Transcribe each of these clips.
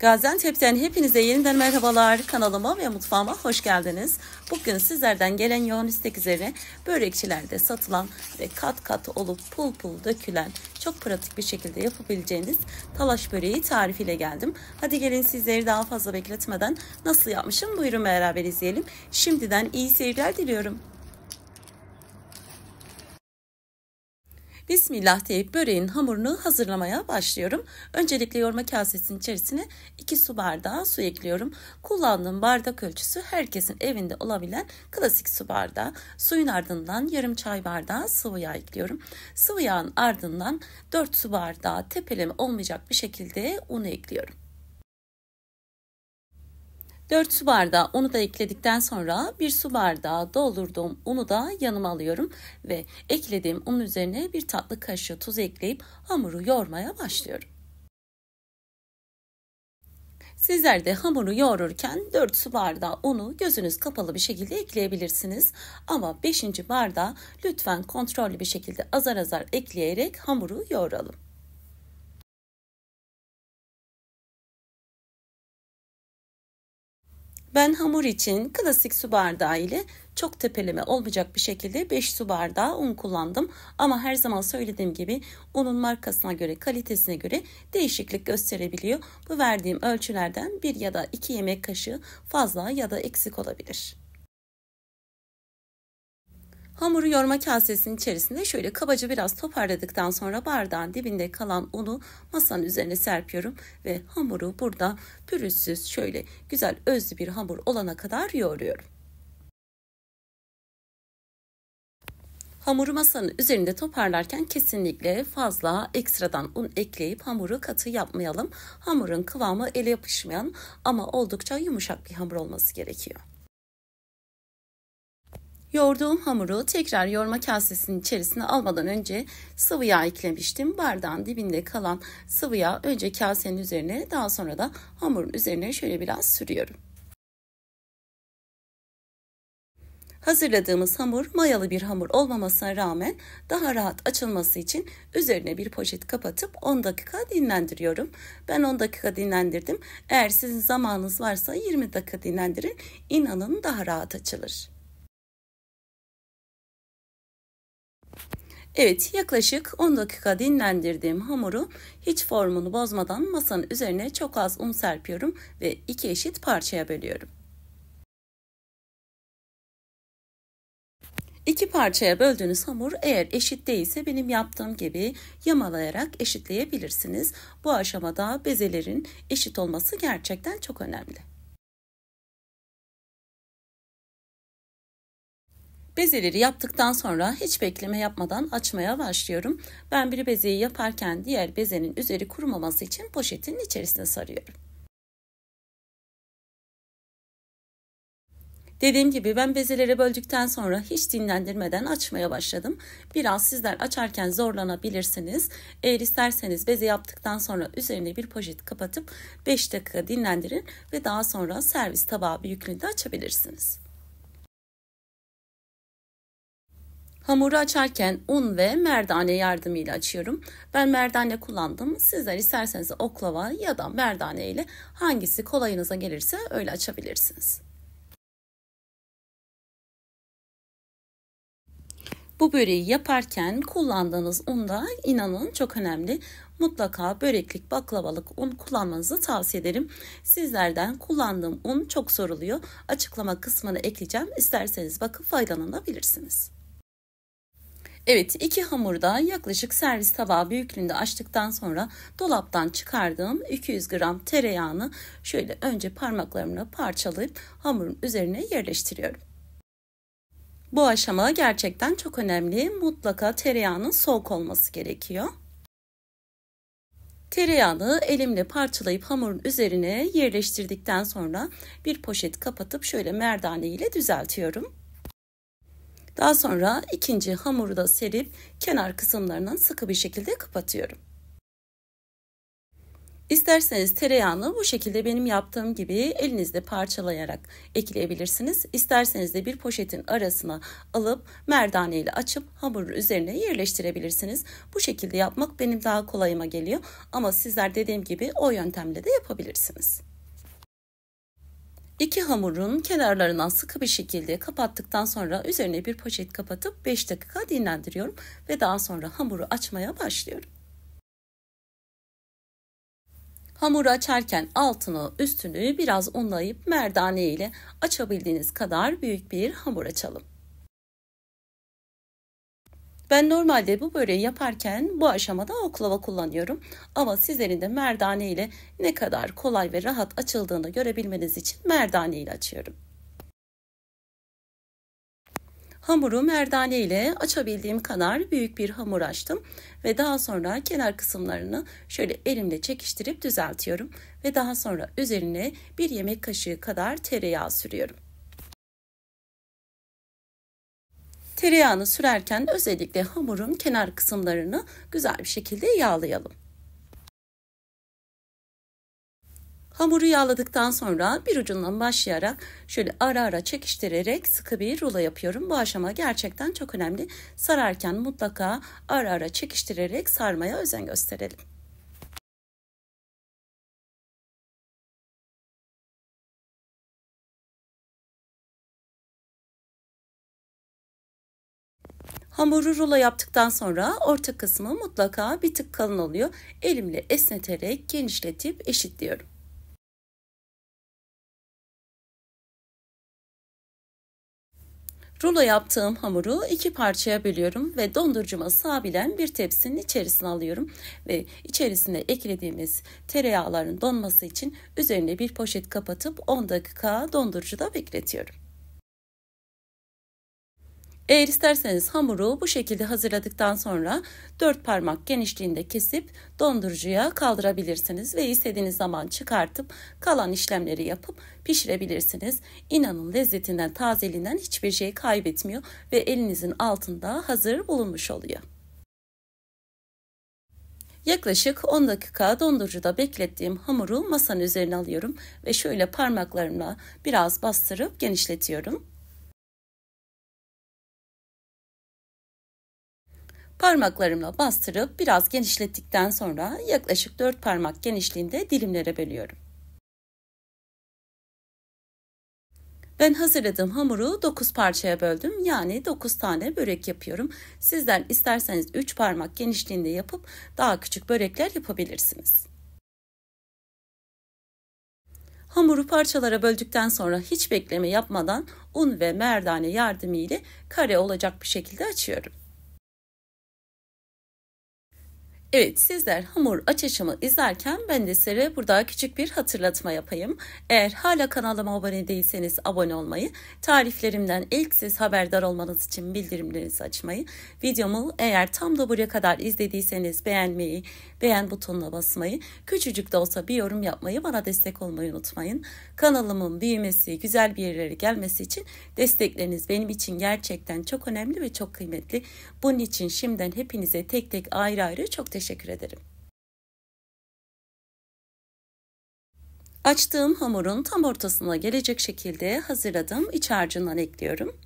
Gaziantep'ten hepinize yeniden merhabalar. Kanalıma ve mutfağıma hoş geldiniz. Bugün sizlerden gelen yoğun istek üzere börekçilerde satılan ve kat kat olup pul pul dökülen çok pratik bir şekilde yapabileceğiniz talaş böreği tarifiyle geldim. Hadi gelin sizleri daha fazla bekletmeden nasıl yapmışım buyurun beraber izleyelim. Şimdiden iyi seyirler diliyorum. Bismillah deyip böreğin hamurunu hazırlamaya başlıyorum. Öncelikle yoğurma kasesinin içerisine 2 su bardağı su ekliyorum. Kullandığım bardak ölçüsü herkesin evinde olabilen klasik su bardağı. Suyun ardından yarım çay bardağı sıvı yağ ekliyorum. Sıvı yağın ardından 4 su bardağı tepeleme olmayacak bir şekilde un ekliyorum. 4 su bardağı unu da ekledikten sonra 1 su bardağı doldurduğum unu da yanıma alıyorum ve eklediğim unun üzerine bir tatlı kaşığı tuz ekleyip hamuru yoğurmaya başlıyorum. Sizler de hamuru yoğururken 4 su bardağı unu gözünüz kapalı bir şekilde ekleyebilirsiniz. Ama 5. bardağı lütfen kontrollü bir şekilde azar azar ekleyerek hamuru yoğuralım. Ben hamur için klasik su bardağı ile çok tepeleme olmayacak bir şekilde 5 su bardağı un kullandım. Ama her zaman söylediğim gibi unun markasına göre kalitesine göre değişiklik gösterebiliyor. Bu verdiğim ölçülerden 1 ya da 2 yemek kaşığı fazla ya da eksik olabilir. Hamuru yoğurma kasesinin içerisinde şöyle kabaca biraz toparladıktan sonra bardağın dibinde kalan unu masanın üzerine serpiyorum ve hamuru burada pürüzsüz şöyle güzel özlü bir hamur olana kadar yoğuruyorum. Hamuru masanın üzerinde toparlarken kesinlikle fazla ekstradan un ekleyip hamuru katı yapmayalım. Hamurun kıvamı ele yapışmayan ama oldukça yumuşak bir hamur olması gerekiyor. Yoğurduğum hamuru tekrar yoğurma kasesinin içerisine almadan önce sıvı yağ eklemiştim. Bardağın dibinde kalan sıvı yağ önce kasenin üzerine daha sonra da hamurun üzerine şöyle biraz sürüyorum. Hazırladığımız hamur mayalı bir hamur olmamasına rağmen daha rahat açılması için üzerine bir poşet kapatıp 10 dakika dinlendiriyorum. Ben 10 dakika dinlendirdim. Eğer sizin zamanınız varsa 20 dakika dinlendirin. İnanın daha rahat açılır. Evet yaklaşık 10 dakika dinlendirdiğim hamuru hiç formunu bozmadan masanın üzerine çok az un serpiyorum ve iki eşit parçaya bölüyorum. İki parçaya böldüğünüz hamur eğer eşit değilse benim yaptığım gibi yamalayarak eşitleyebilirsiniz. Bu aşamada bezelerin eşit olması gerçekten çok önemli. Bezeleri yaptıktan sonra hiç bekleme yapmadan açmaya başlıyorum. Ben bir bezeyi yaparken diğer bezenin üzeri kurumaması için poşetin içerisine sarıyorum. Dediğim gibi ben bezeleri böldükten sonra hiç dinlendirmeden açmaya başladım. Biraz sizler açarken zorlanabilirsiniz. Eğer isterseniz beze yaptıktan sonra üzerine bir poşet kapatıp 5 dakika dinlendirin ve daha sonra servis tabağı büyüklüğünde açabilirsiniz. Hamuru açarken un ve merdane yardımıyla açıyorum. Ben merdane kullandım. Sizler isterseniz oklava ya da merdane ile hangisi kolayınıza gelirse öyle açabilirsiniz. Bu böreği yaparken kullandığınız un da inanın çok önemli. Mutlaka böreklik baklavalık un kullanmanızı tavsiye ederim. Sizlerden kullandığım un çok soruluyor. Açıklama kısmını ekleyeceğim. İsterseniz bakıp faydalanabilirsiniz. Evet iki hamurda yaklaşık servis tabağı büyüklüğünde açtıktan sonra dolaptan çıkardığım 200 gram tereyağını şöyle önce parmaklarımla parçalayıp hamurun üzerine yerleştiriyorum. Bu aşama gerçekten çok önemli. Mutlaka tereyağının soğuk olması gerekiyor. Tereyağını elimle parçalayıp hamurun üzerine yerleştirdikten sonra bir poşet kapatıp şöyle merdane ile düzeltiyorum. Daha sonra ikinci hamuru da serip kenar kısımlarından sıkı bir şekilde kapatıyorum. İsterseniz tereyağını bu şekilde benim yaptığım gibi elinizde parçalayarak ekleyebilirsiniz. İsterseniz de bir poşetin arasına alıp merdane ile açıp hamurun üzerine yerleştirebilirsiniz. Bu şekilde yapmak benim daha kolayıma geliyor ama sizler dediğim gibi o yöntemle de yapabilirsiniz. İki hamurun kenarlarından sıkı bir şekilde kapattıktan sonra üzerine bir poşet kapatıp 5 dakika dinlendiriyorum ve daha sonra hamuru açmaya başlıyorum. Hamuru açarken altını üstünü biraz unlayıp merdane ile açabildiğiniz kadar büyük bir hamur açalım. Ben normalde bu böreği yaparken bu aşamada oklava kullanıyorum. Ama sizlerin de merdane ile ne kadar kolay ve rahat açıldığını görebilmeniz için merdane ile açıyorum. Hamuru merdane ile açabildiğim kadar büyük bir hamur açtım ve daha sonra kenar kısımlarını şöyle elimle çekiştirip düzeltiyorum ve daha sonra üzerine bir yemek kaşığı kadar tereyağı sürüyorum. Tereyağını sürerken özellikle hamurun kenar kısımlarını güzel bir şekilde yağlayalım. Hamuru yağladıktan sonra bir ucundan başlayarak şöyle ara ara çekiştirerek sıkı bir rula yapıyorum. Bu aşama gerçekten çok önemli. Sararken mutlaka ara ara çekiştirerek sarmaya özen gösterelim. Hamuru rulo yaptıktan sonra orta kısmı mutlaka bir tık kalın oluyor. Elimle esneterek genişletip eşitliyorum. Rulo yaptığım hamuru iki parçaya bölüyorum ve dondurucuma sığabilen bir tepsinin içerisine alıyorum ve içerisine eklediğimiz tereyağların donması için üzerine bir poşet kapatıp 10 dakika dondurucuda bekletiyorum. Eğer isterseniz hamuru bu şekilde hazırladıktan sonra 4 parmak genişliğinde kesip dondurucuya kaldırabilirsiniz ve istediğiniz zaman çıkartıp kalan işlemleri yapıp pişirebilirsiniz. İnanın lezzetinden, tazeliğinden hiçbir şey kaybetmiyor ve elinizin altında hazır bulunmuş oluyor. Yaklaşık 10 dakika dondurucuda beklettiğim hamuru masanın üzerine alıyorum ve şöyle parmaklarımla biraz bastırıp genişletiyorum. Parmaklarımla bastırıp biraz genişlettikten sonra yaklaşık 4 parmak genişliğinde dilimlere bölüyorum. Ben hazırladığım hamuru 9 parçaya böldüm. Yani 9 tane börek yapıyorum. Sizler isterseniz 3 parmak genişliğinde yapıp daha küçük börekler yapabilirsiniz. Hamuru parçalara böldükten sonra hiç bekleme yapmadan un ve merdane yardımıyla kare olacak bir şekilde açıyorum. Evet sizler hamur aç aşımı izlerken ben de size burada küçük bir hatırlatma yapayım. Eğer hala kanalıma abone değilseniz abone olmayı, tariflerimden ilk siz haberdar olmanız için bildirimlerinizi açmayı, videomu eğer tam da buraya kadar izlediyseniz beğenmeyi, beğen butonuna basmayı, küçücük de olsa bir yorum yapmayı bana destek olmayı unutmayın. Kanalımın büyümesi, güzel bir yerlere gelmesi için destekleriniz benim için gerçekten çok önemli ve çok kıymetli. Bunun için şimdiden hepinize tek tek ayrı ayrı çok teşekkür teşekkür ederim. Açtığım hamurun tam ortasına gelecek şekilde hazırladığım iç harcından ekliyorum.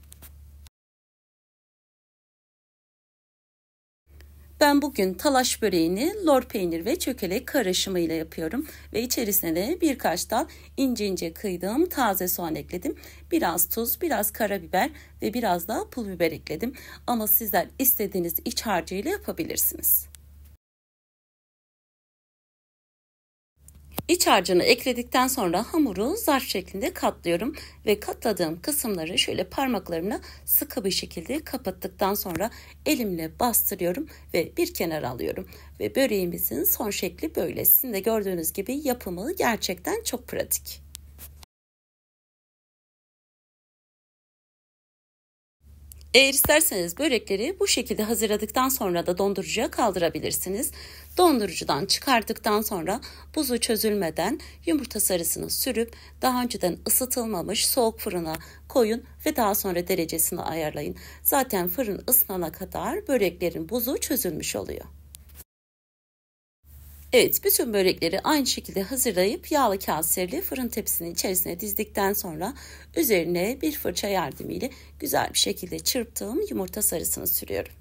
Ben bugün talaş böreğini lor peynir ve çökelek karışımıyla yapıyorum ve içerisine de birkaç dal ince ince kıydığım taze soğan ekledim. Biraz tuz, biraz karabiber ve biraz da pul biber ekledim. Ama sizler istediğiniz iç harcıyla yapabilirsiniz. İç harcını ekledikten sonra hamuru zarf şeklinde katlıyorum ve katladığım kısımları şöyle parmaklarımla sıkı bir şekilde kapattıktan sonra elimle bastırıyorum ve bir kenara alıyorum. Ve böreğimizin son şekli böyle. Sizin de gördüğünüz gibi yapımı gerçekten çok pratik. Eğer isterseniz börekleri bu şekilde hazırladıktan sonra da dondurucuya kaldırabilirsiniz. Dondurucudan çıkardıktan sonra buzu çözülmeden yumurta sarısını sürüp daha önceden ısıtılmamış soğuk fırına koyun ve daha sonra derecesini ayarlayın. Zaten fırın ısınana kadar böreklerin buzu çözülmüş oluyor. Evet bütün börekleri aynı şekilde hazırlayıp yağlı kaserli fırın tepsinin içerisine dizdikten sonra üzerine bir fırça yardımıyla güzel bir şekilde çırptığım yumurta sarısını sürüyorum.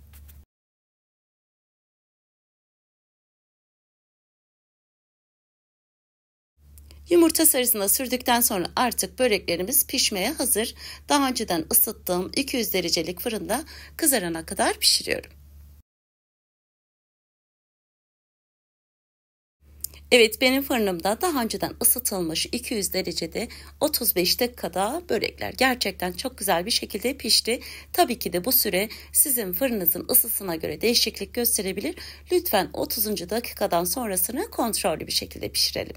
Yumurta sarısını sürdükten sonra artık böreklerimiz pişmeye hazır. Daha önceden ısıttığım 200 derecelik fırında kızarana kadar pişiriyorum. Evet benim fırınımda daha önceden ısıtılmış 200 derecede 35 dakikada börekler gerçekten çok güzel bir şekilde pişti. Tabii ki de bu süre sizin fırınızın ısısına göre değişiklik gösterebilir. Lütfen 30. dakikadan sonrasını kontrollü bir şekilde pişirelim.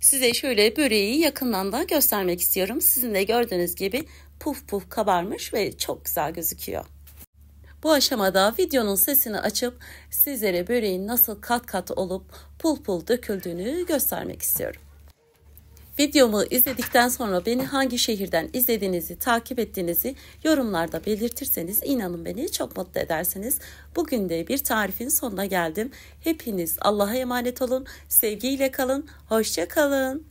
Size şöyle böreği yakından da göstermek istiyorum. Sizin de gördüğünüz gibi puf puf kabarmış ve çok güzel gözüküyor. Bu aşamada videonun sesini açıp sizlere böreğin nasıl kat kat olup pul pul döküldüğünü göstermek istiyorum. Videomu izledikten sonra beni hangi şehirden izlediğinizi, takip ettiğinizi yorumlarda belirtirseniz inanın beni çok mutlu edersiniz. Bugün de bir tarifin sonuna geldim. Hepiniz Allah'a emanet olun, sevgiyle kalın, hoşça kalın.